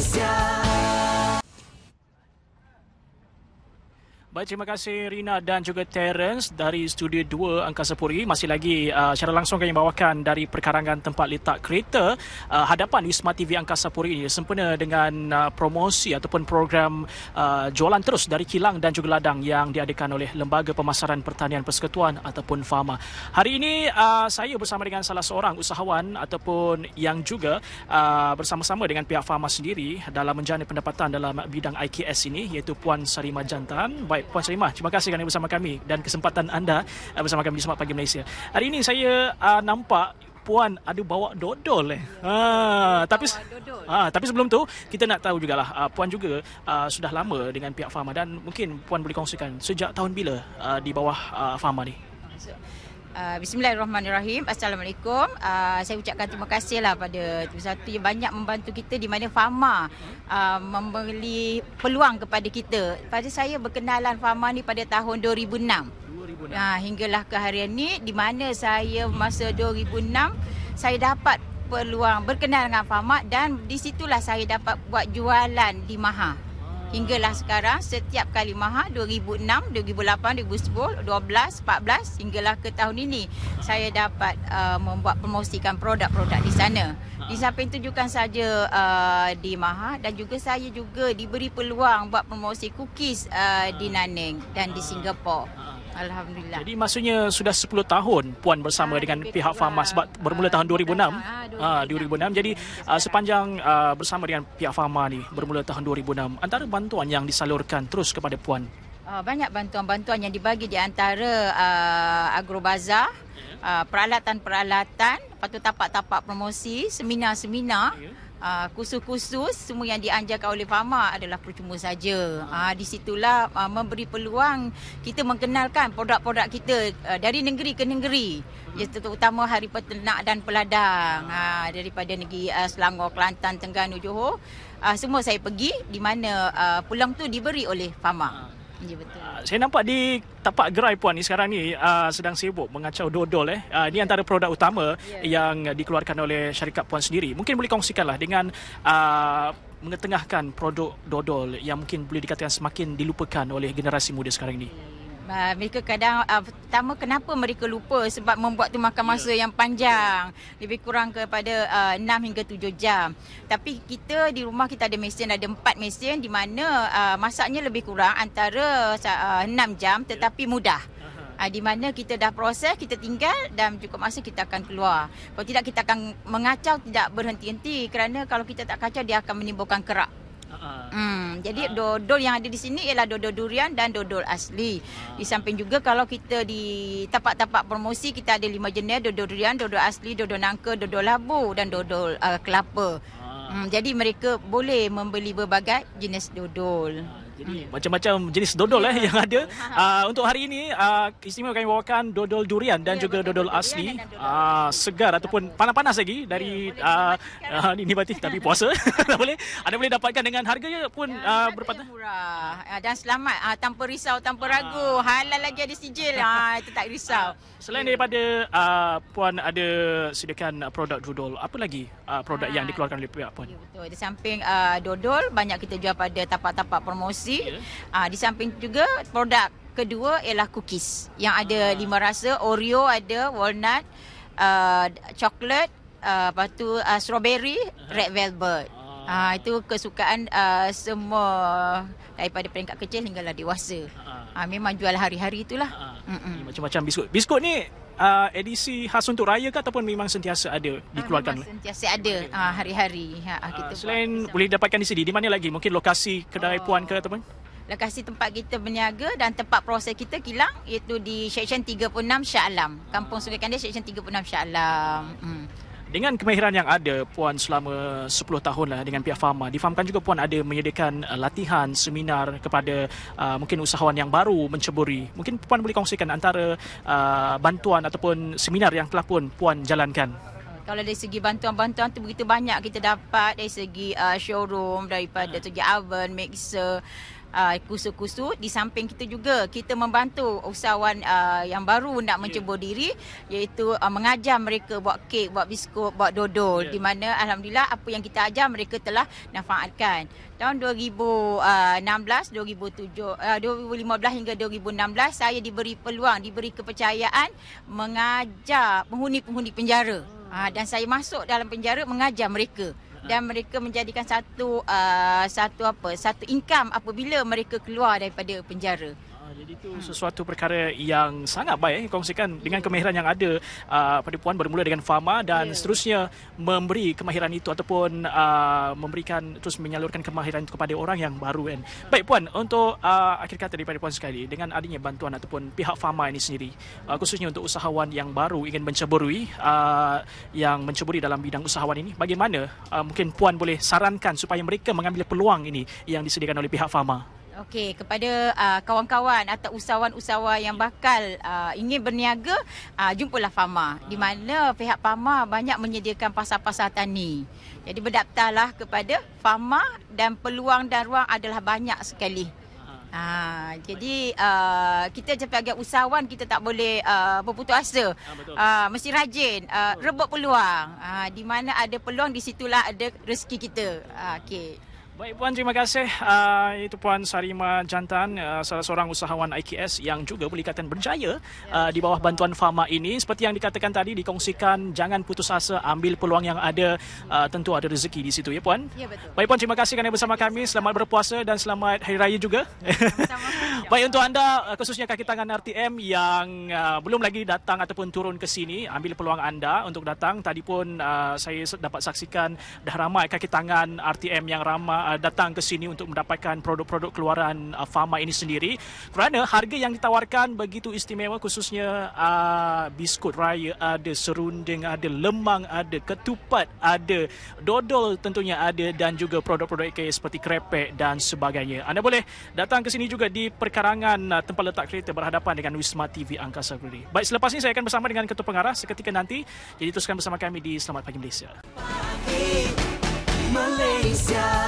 Вся Baik, terima kasih Rina dan juga Terence dari Studio 2 Angkasa Puri. Masih lagi uh, secara langsung kami bawakan dari perkarangan tempat letak kereta uh, hadapan Wisma TV Angkasa Puri ini sempena dengan uh, promosi ataupun program uh, jualan terus dari kilang dan juga ladang yang diadakan oleh Lembaga Pemasaran Pertanian Persekutuan ataupun FAMA. Hari ini uh, saya bersama dengan salah seorang usahawan ataupun yang juga uh, bersama-sama dengan pihak FAMA sendiri dalam menjana pendapatan dalam bidang IKS ini iaitu Puan Sarima Jantan. Baik, baik Puan Salimah terima kasih kerana bersama kami dan kesempatan anda uh, bersama kami di Semak Pagi Malaysia hari ini saya uh, nampak Puan ada bawa dodol eh. Ha, tapi ha, tapi sebelum tu kita nak tahu jugalah uh, puan juga uh, sudah lama dengan pihak Farma dan mungkin puan boleh kongsikan sejak tahun bila uh, di bawah uh, Farma ni. Ah, bismillahirrahmanirrahim. Assalamualaikum. Uh, saya ucapkan terima kasihlah pada TV1 yang banyak membantu kita di mana Fama uh, memberi peluang kepada kita. Pada saya berkenalan Fama ni pada tahun 2006. 2006. Ha, hinggalah ke hari ini di mana saya masa 2006 saya dapat peluang berkenalan dengan Fama dan di situlah saya dapat buat jualan di Maha. Hinggalah sekarang setiap kali mahal 2006, 2008, 2010, 2012, 2014 hinggalah ke tahun ini saya dapat uh, membuat promosikan produk-produk di sana. Ha. Di samping tunjukkan saja uh, di Maha dan juga saya juga diberi peluang buat promosi cookies uh, di ha. Nanning dan di ha. Singapura. Alhamdulillah. Jadi maksudnya sudah 10 tahun puan bersama ha, dengan pihak Fahma sebab bermula ha, tahun 2006. Ha, 2006. Ha, 2006. Jadi ha, sepanjang ha, bersama dengan pihak Fahma ni bermula tahun 2006 antara bantuan yang disalurkan terus kepada puan. banyak bantuan-bantuan yang dibagi di antara uh, agrobazar, yeah. Ya. uh, peralatan-peralatan, patu tapak-tapak promosi, seminar-seminar. Yeah uh, kursus-kursus semua yang dianjurkan oleh Fama adalah percuma saja. Uh, di situlah uh, memberi peluang kita mengenalkan produk-produk kita uh, dari negeri ke negeri. Ya terutama hari peternak dan peladang uh daripada negeri uh, Selangor, Kelantan, Terengganu, Johor. Uh, semua saya pergi di mana uh, pulang tu diberi oleh Fama. Ya betul. Uh, saya nampak di tapak gerai puan ni sekarang ni uh, sedang sibuk mengacau dodol eh. Uh, ah, ini antara produk utama yeah. yang dikeluarkan oleh syarikat puan sendiri. Mungkin boleh kongsikan lah dengan uh, mengetengahkan produk dodol yang mungkin boleh dikatakan semakin dilupakan oleh generasi muda sekarang ni. Yeah. Ya. Uh, mereka kadang uh, pertama kenapa mereka lupa sebab membuat tu makan masa yeah. yang panjang lebih kurang kepada uh, ah, 6 hingga 7 jam tapi kita di rumah kita ada mesin ada empat mesin di mana uh, masaknya lebih kurang antara uh, 6 jam tetapi yeah. mudah uh, di mana kita dah proses kita tinggal dan cukup masa kita akan keluar kalau tidak kita akan mengacau tidak berhenti-henti kerana kalau kita tak kacau dia akan menimbulkan kerak uh-huh. hmm Hmm, jadi dodol yang ada di sini ialah dodol durian dan dodol asli. Ah. Di samping juga kalau kita di tapak-tapak promosi kita ada lima jenis dodol durian, dodol asli, dodol nangka, dodol labu dan dodol uh, kelapa. Ah. Hmm, jadi mereka boleh membeli berbagai jenis dodol. Ah. Jadi hmm. macam-macam jenis dodol yeah. eh yang ada. Uh, untuk hari ini uh, istimewa kami bawakan dodol durian dan yeah, juga dodol asli. Ah uh, segar ataupun panas-panas lagi dari yeah, uh, uh, ini nibati tapi puasa. tak boleh. Anda boleh dapatkan dengan harganya pun yeah, uh, berpatah. Murah. Ah, dan selamat uh, tanpa risau tanpa uh, ragu. Halal lagi ada sijil. uh, itu tak risau. Uh, selain yeah. daripada uh, puan ada sediakan produk dodol apa lagi uh, produk uh, yang dikeluarkan oleh pihak puan? Yeah, betul. Di samping uh, dodol banyak kita jual pada tapak-tapak promosi pasti. Yeah. Ya. Uh, di samping juga produk kedua ialah cookies yang ada uh. lima rasa, Oreo ada, walnut, uh, ah, coklat, uh, ah, lepas tu uh, strawberry, uh-huh. red velvet. Ah uh, itu kesukaan uh, semua daripada peringkat kecil hinggalah dewasa. Ah uh, memang jual hari-hari itulah. Uh, macam-macam biskut. Biskut ni uh, edisi khas untuk raya ke ataupun memang sentiasa ada ah, dikeluarkan? Ah, sentiasa ada okay. hari-hari. Ha, uh, selain buat boleh dapatkan di sini, di mana lagi? Mungkin lokasi kedai oh. puan ke ataupun? Lokasi tempat kita berniaga dan tempat proses kita kilang iaitu di Seksyen 36 Shah Alam. Kampung Sungai Kandil, Seksyen 36 Shah Alam. Hmm dengan kemahiran yang ada puan selama 10 tahun lah dengan pihak Pharma difahamkan juga puan ada menyediakan uh, latihan seminar kepada uh, mungkin usahawan yang baru menceburi mungkin puan boleh kongsikan antara uh, bantuan ataupun seminar yang telah pun puan jalankan kalau dari segi bantuan-bantuan tu begitu banyak kita dapat dari segi uh, showroom daripada uh. segi oven, mixer Uh, kusu-kusu di samping kita juga kita membantu usahawan uh, yang baru nak ya. mencuba yeah. diri iaitu uh, mengajar mereka buat kek buat biskut buat dodol yeah. di mana alhamdulillah apa yang kita ajar mereka telah manfaatkan tahun 2016 2007 uh, 2015 uh, hingga 2016 saya diberi peluang diberi kepercayaan mengajar penghuni-penghuni penjara Ha, dan saya masuk dalam penjara mengajar mereka ah. dan mereka menjadikan satu uh, satu apa satu income apabila mereka keluar daripada penjara. Ah, jadi itu hmm. sesuatu perkara yang sangat baik eh, kongsikan yeah. dengan kemahiran yang ada uh, pada puan bermula dengan Fama dan yeah. seterusnya memberi kemahiran itu ataupun uh, memberikan terus menyalurkan kemahiran itu kepada orang yang baru kan. Baik puan untuk uh, akhir kata daripada puan sekali dengan adanya bantuan ataupun pihak Fama ini sendiri uh, khususnya untuk usahawan yang baru ingin menceburui uh, yang menceburi dalam bidang usahawan ini bagaimana uh, mungkin puan boleh sarankan supaya mereka mengambil peluang ini yang disediakan oleh pihak Fama. Okey, kepada uh, kawan-kawan atau usahawan-usahawan yang bakal uh, ingin berniaga, uh, jumpalah Fama. Uh. Di mana pihak Fama banyak menyediakan pasar-pasar tani. Jadi berdaftarlah kepada Fama dan peluang dan ruang adalah banyak sekali. Ha, jadi uh, kita sebagai usahawan kita tak boleh uh, berputus asa. Ha, uh, mesti rajin uh, rebut peluang. Uh, di mana ada peluang di situlah ada rezeki kita. Uh, Okey. Baik Puan, terima kasih. Uh, itu Puan Sarima Jantan, uh, salah seorang usahawan IKS yang juga boleh dikatakan berjaya uh, di bawah bantuan Fama ini. Seperti yang dikatakan tadi, dikongsikan jangan putus asa, ambil peluang yang ada. Uh, tentu ada rezeki di situ, ya Puan? Ya, betul. Baik Puan, terima kasih kerana bersama kami. Selamat berpuasa dan selamat Hari Raya juga. Ya, Baik untuk anda, khususnya kaki tangan RTM yang uh, belum lagi datang ataupun turun ke sini, ambil peluang anda untuk datang. Tadi pun uh, saya dapat saksikan dah ramai kaki tangan RTM yang ramai Uh, datang ke sini untuk mendapatkan produk-produk keluaran uh, Fama ini sendiri kerana harga yang ditawarkan begitu istimewa khususnya uh, biskut raya ada serunding ada lemang ada ketupat ada dodol tentunya ada dan juga produk-produk AK seperti krepek dan sebagainya anda boleh datang ke sini juga di perkarangan tempat letak kereta berhadapan dengan Wisma TV Angkasa Puri baik selepas ini saya akan bersama dengan Ketua Pengarah seketika nanti jadi teruskan bersama kami di Selamat Pagi Malaysia Malaysia